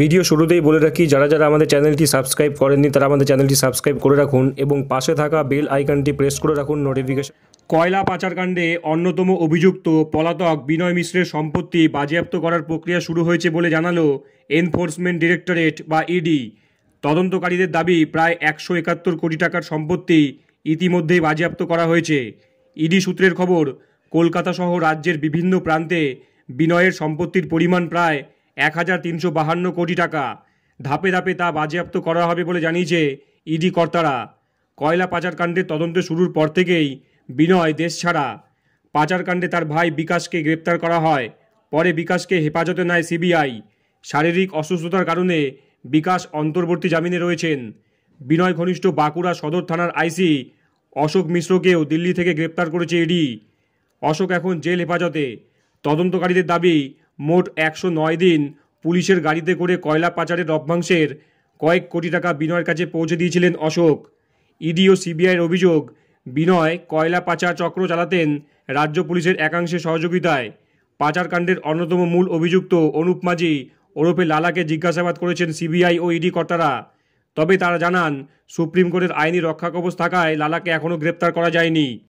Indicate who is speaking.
Speaker 1: video শুরুতেই বলে রাখি যারা যারা আমাদের চ্যানেলটি সাবস্ক্রাইব করেননি তারা আমাদের চ্যানেলটি সাবস্ক্রাইব করে রাখুন এবং পাশে থাকা বেল আইকনটি প্রেস করে রাখুন নোটিফিকেশন কয়লা পাচারকাণ্ডে অন্যতম অভিযুক্ত পলাতক বিনয় মিশ্রের সম্পত্তি বাজেয়াপ্ত করার প্রক্রিয়া শুরু হয়েছে বলে জানালো এনফোর্সমেন্ট ডিরেক্টরেট বা ইডি e তদন্তকারীদের দাবি প্রায় একশো একাত্তর কোটি টাকার সম্পত্তি ইতিমধ্যেই বাজেয়াপ্ত করা হয়েছে ইডি e সূত্রের খবর কলকাতা সহ রাজ্যের বিভিন্ন প্রান্তে বিনয়ের সম্পত্তির পরিমাণ প্রায় এক হাজার তিনশো বাহান্ন কোটি টাকা ধাপে ধাপে তা বাজেয়াপ্ত করা হবে বলে জানিয়েছে ইডি কর্তারা কয়লা পাচারকাণ্ডের তদন্ত শুরুর পর থেকেই বিনয় দেশ ছাড়া পাচারকাণ্ডে তার ভাই বিকাশকে গ্রেপ্তার করা হয় পরে বিকাশকে হেফাজতে নেয় সিবিআই শারীরিক অসুস্থতার কারণে বিকাশ অন্তর্বর্তী জামিনে রয়েছেন বিনয় ঘনিষ্ঠ বাঁকুড়া সদর থানার আইসি অশোক মিশ্রকেও দিল্লি থেকে গ্রেপ্তার করেছে ইডি অশোক এখন জেল হেফাজতে তদন্তকারীদের দাবি মোট একশো নয় দিন পুলিশের গাড়িতে করে কয়লা পাচারের অভ্যাংশের কয়েক কোটি টাকা বিনয়ের কাছে পৌঁছে দিয়েছিলেন অশোক ইডি ও সিবিআইয়ের অভিযোগ বিনয় কয়লা পাচার চক্র চালাতেন রাজ্য পুলিশের একাংশের সহযোগিতায় পাচারকাণ্ডের অন্যতম মূল অভিযুক্ত অনুপ মাঝি ওরফে লালাকে জিজ্ঞাসাবাদ করেছেন সিবিআই ও ইডি কর্তারা তবে তারা জানান সুপ্রিম কোর্টের আইনি রক্ষাকবচ থাকায় লালাকে এখনও গ্রেপ্তার করা যায়নি